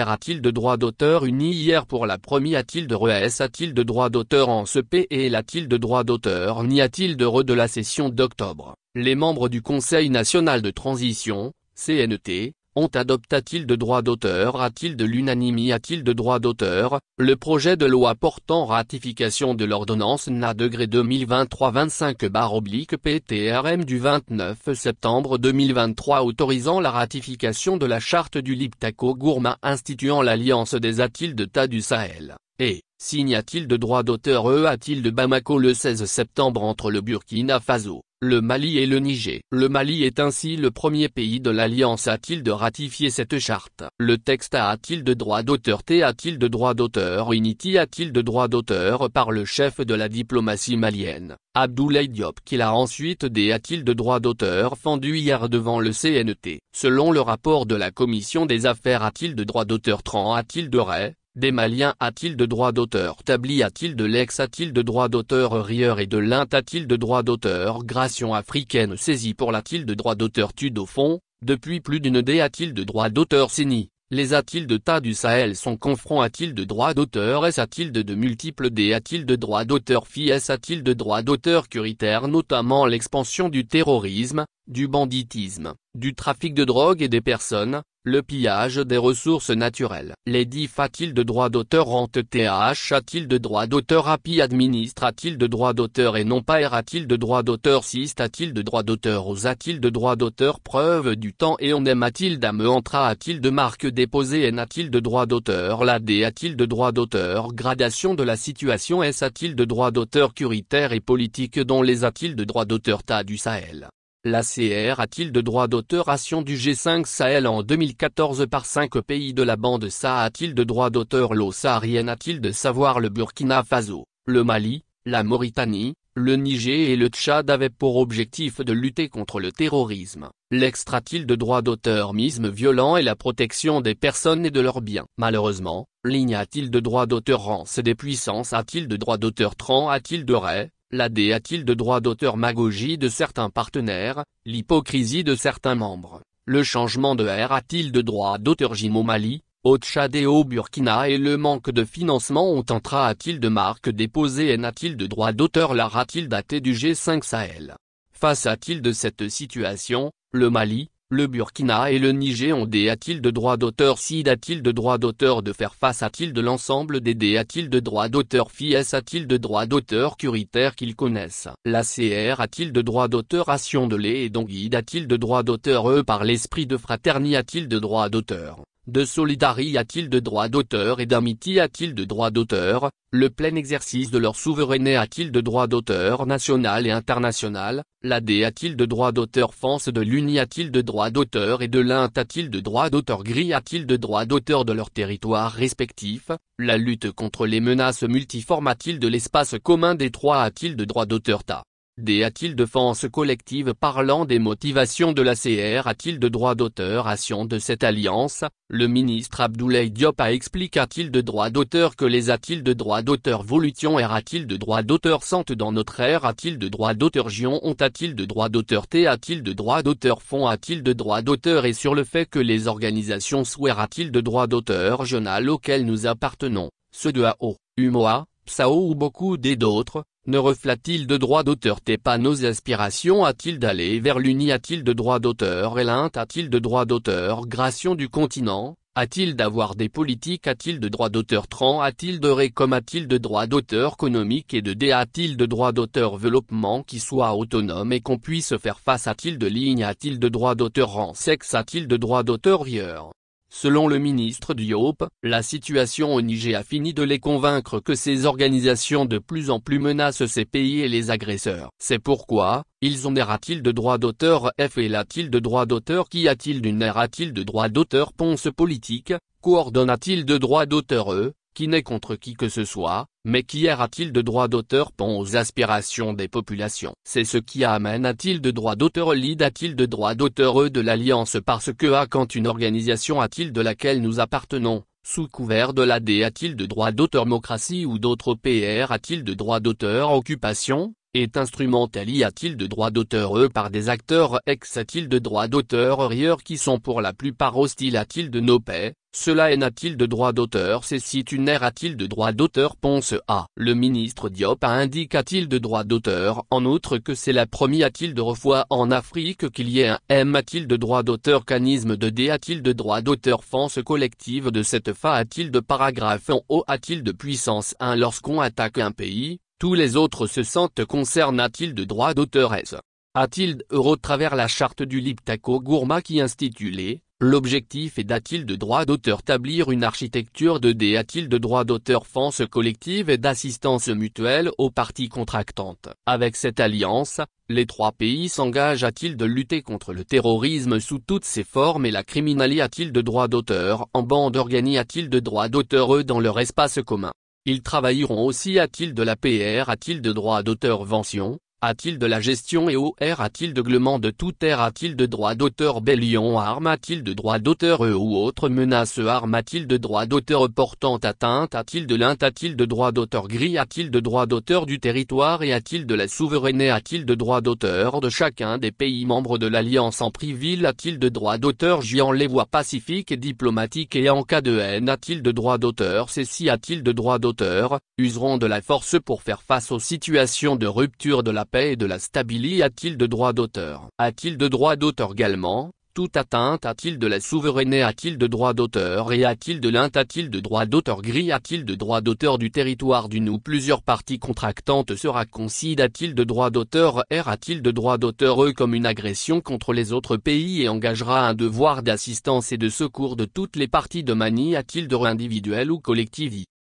a-t-il de droit d'auteur uni hier pour la première. a-t-il de re S a-t-il de droit d'auteur en ce P et a-t-il de droit d'auteur n'y a-t-il de re de la session d'octobre Les membres du Conseil national de transition, CNT, ont adopta-t-il de droit d'auteur A-t-il de l'unanimité? A-t-il de droit d'auteur Le projet de loi portant ratification de l'ordonnance NA degré 2023-25 barre PTRM du 29 septembre 2023 autorisant la ratification de la charte du Liptako Gourma instituant l'alliance des a t de du Sahel et, signa-t-il de droit d'auteur E a-t-il de Bamako le 16 septembre entre le Burkina Faso, le Mali et le Niger. Le Mali est ainsi le premier pays de l'Alliance a-t-il de ratifier cette charte Le texte a-t-il de droit d'auteur T a-t-il de droit d'auteur Unity a-t-il de droit d'auteur par le chef de la diplomatie malienne Abdoulaye Diop qu'il a ensuite des a-t-il de droit d'auteur fendu hier devant le CNT. Selon le rapport de la commission des affaires a-t-il de droit d'auteur Tran a-t-il de ré des Maliens a-t-il de droit d'auteur Tabli a-t-il de l'ex a-t-il de droit d'auteur Rieur et de l'int a-t-il de droit d'auteur Gration africaine saisie pour l'a-t-il de droit d'auteur Tud au fond, depuis plus d'une dé a-t-il de droit d'auteur Sini les a-t-il de tas du Sahel sont confronts a-t-il de droit d'auteur S a-t-il de de multiples dé a-t-il de droit d'auteur Fies a-t-il de droits d'auteur curitaire notamment l'expansion du terrorisme, du banditisme, du trafic de drogue et des personnes, le pillage des ressources naturelles. Les a-t-il de droit d'auteur rente TH a-t-il de droit d'auteur API administre a-t-il de droit d'auteur et non pas R a-t-il de droit d'auteur si a-t-il de droit d'auteur OS a-t-il de droit d'auteur preuve du temps et on aime t il entra a-t-il de marque déposée N a-t-il de droit d'auteur la D a-t-il de droit d'auteur gradation de la situation S a-t-il de droit d'auteur curitaire et politique dont les a-t-il de droit d'auteur TA du Sahel la CR a-t-il de droit d'auteur action du G5 Sahel en 2014 par 5 pays de la bande SA a-t-il de droit d'auteur L'eau saharienne a-t-il de savoir le Burkina Faso, le Mali, la Mauritanie, le Niger et le Tchad avaient pour objectif de lutter contre le terrorisme, l'extra-t-il de droit d'auteur misme violent et la protection des personnes et de leurs biens. Malheureusement, ligne a-t-il de droit d'auteur Rance des puissances a-t-il de droit d'auteur Tran a-t-il de rais? La D a-t-il de droit d'auteur magogie de certains partenaires, l'hypocrisie de certains membres, le changement de R a-t-il de droit d'auteur Jim Mali, au Tchad et au Burkina et le manque de financement ont entra a-t-il de marque déposée et n'a-t-il de droit d'auteur la a-t-il daté du G5 Sahel Face à-t-il de cette situation, le Mali, le Burkina et le Niger ont des a-t-il de droit d'auteur SID a-t-il de droit d'auteur de faire face a-t-il de l'ensemble des a-t-il de droit d'auteur FIES a-t-il de droit d'auteur curitaire qu'ils connaissent La CR a-t-il de droit d'auteur Ration de lait et donc guide a-t-il de droit d'auteur E par l'esprit de fraternité a-t-il de droit d'auteur de solidarité a-t-il de droit d'auteur et d'amitié a-t-il de droit d'auteur Le plein exercice de leur souveraineté a-t-il de droit d'auteur national et international L'AD a-t-il de droit d'auteur France de l'Uni a-t-il de droit d'auteur et de l'Inde a-t-il de droit d'auteur Gris a-t-il de droit d'auteur de leur territoire respectifs La lutte contre les menaces multiformes a-t-il de l'espace commun des trois a-t-il de droit d'auteur TA des A-t-il de défense collective Parlant des motivations de la CR a-t-il de droit d'auteur sion de cette alliance, le ministre Abdoulaye Diop a expliqué a-t-il de droit d'auteur que les a-t-il de droit d'auteur Volution et a-t-il de droit d'auteur Sente dans notre ère a-t-il de droit d'auteur Gion ont a-t-il de droit d'auteur T a-t-il de droit d'auteur Fond a-t-il de droit d'auteur Et sur le fait que les organisations souhaitent a-t-il de droit d'auteur Journal auquel nous appartenons, ceux de AO, UMOA, PSAO ou beaucoup des d'autres, ne reflète-t-il de droit d'auteur tes pas nos aspirations A-t-il d'aller vers l'Uni A-t-il de droit d'auteur Elint A-t-il de droit d'auteur Gration du continent A-t-il d'avoir des politiques A-t-il de droit d'auteur Trans A-t-il de Récom A-t-il de droit d'auteur économique et de dé A-t-il de droit d'auteur développement qui soit autonome et qu'on puisse faire face A-t-il de ligne A-t-il de droit d'auteur en sexe A-t-il de droit d'auteur rieur Selon le ministre Diop, la situation au Niger a fini de les convaincre que ces organisations de plus en plus menacent ces pays et les agresseurs. C'est pourquoi, ils ont des t il de droit d'auteur F et la t il de droit d'auteur Qui a-t-il d'une aire a-t-il de droit d'auteur Ponce politique, coordonna-t-il de droit d'auteur E, qui n'est contre qui que ce soit, mais qui a-t-il de droit d'auteur pont aux aspirations des populations C'est ce qui amène a-t-il de droit d'auteur lead a-t-il de droit d'auteur de l'alliance parce que A quand une organisation a-t-il de laquelle nous appartenons, sous couvert de l'AD a-t-il de droit Mocratie ou d'autres PR a-t-il de droit d'auteur occupation, est y a-t-il de droit d'auteur E par des acteurs ex a-t-il de droit d'auteur rieur qui sont pour la plupart hostiles a-t-il de nos paix, cela est n'a-t-il de droit d'auteur C'est Ces n'es a-t-il de droit d'auteur Ponce A. Le ministre Diop a indiqué a-t-il de droit d'auteur En outre que c'est la première a-t-il de refois en Afrique qu'il y ait un M a-t-il de droit d'auteur Canisme de D a-t-il de droit d'auteur France collective de cette fa a-t-il de paragraphe en O a-t-il de puissance 1 Lorsqu'on attaque un pays, tous les autres se sentent concernés a-t-il de droit d'auteur S. A-t-il euro travers la charte du Liptako Gourma qui institue les L'objectif est d'A-t-il de droit d'auteur établir une architecture de d A-t-il de droit d'auteur France collective et d'assistance mutuelle aux parties contractantes. Avec cette alliance, les trois pays s'engagent à-t-il de lutter contre le terrorisme sous toutes ses formes et la criminalité a-t-il de droit d'auteur en bande organisée a-t-il de droit d'auteur eux dans leur espace commun. Ils travailleront aussi à-t-il de la PR a t il de droit d'auteur vention, a-t-il de la gestion et OR A-t-il de glement de toute air A-t-il de droit d'auteur Bélion arme A-t-il de droit d'auteur E ou autre menace arme A-t-il de droit d'auteur portant atteinte A-t-il de l'int A-t-il de droit d'auteur gris A-t-il de droit d'auteur du territoire et A-t-il de la souveraineté A-t-il de droit d'auteur de chacun des pays membres de l'Alliance en privil A-t-il de droit d'auteur géant les voies pacifiques et diplomatiques et en cas de haine A-t-il de droit d'auteur C'est si A-t-il de droit d'auteur Useront de la force pour faire face aux situations de rupture de la paix et de la stabilité a-t-il de droit d'auteur A-t-il de droit d'auteur également toute atteinte a-t-il de la souveraineté a-t-il de droit d'auteur et a-t-il de l'int a-t-il de droit d'auteur gris a-t-il de droit d'auteur du territoire d'une ou plusieurs parties contractantes sera concide a-t-il de droit d'auteur R a-t-il de droit d'auteur E comme une agression contre les autres pays et engagera un devoir d'assistance et de secours de toutes les parties de manie a-t-il de droit individuel ou collectif?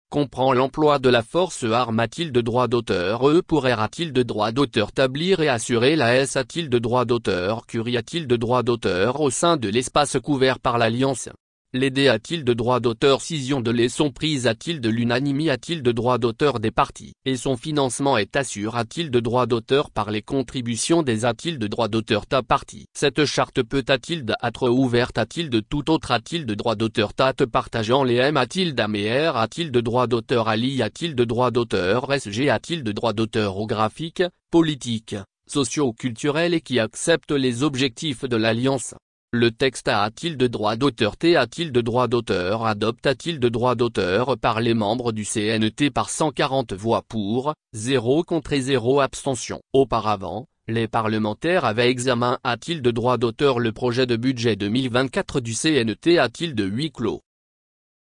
comprend l'emploi de la force arme a-t-il de droit d'auteur E pour R a-t-il de droit d'auteur tablir et assurer la S a-t-il de droit d'auteur Curie a-t-il de droit d'auteur au sein de l'espace couvert par l'Alliance L'aider a-t-il de droit d'auteur scision de sont prises a-t-il de l'unanimie a-t-il de droit d'auteur des partis Et son financement est assuré a-t-il de droit d'auteur par les contributions des a-t-il de droit d'auteur ta partie Cette charte peut a-t-il d'être ouverte a-t-il de tout autre a-t-il de droit d'auteur ta te partageant les M a-t-il d'amer a-t-il de droit d'auteur Ali a-t-il de droit d'auteur SG a-t-il de droit d'auteur au graphique, politique, socio-culturel et qui accepte les objectifs de l'Alliance le texte a-t-il de droit d'auteur T a-t-il de droit d'auteur Adopte t il de droit d'auteur par les membres du CNT par 140 voix pour, 0 contre et 0 abstention. Auparavant, les parlementaires avaient examen a-t-il de droit d'auteur le projet de budget 2024 du CNT a-t-il de huis clos.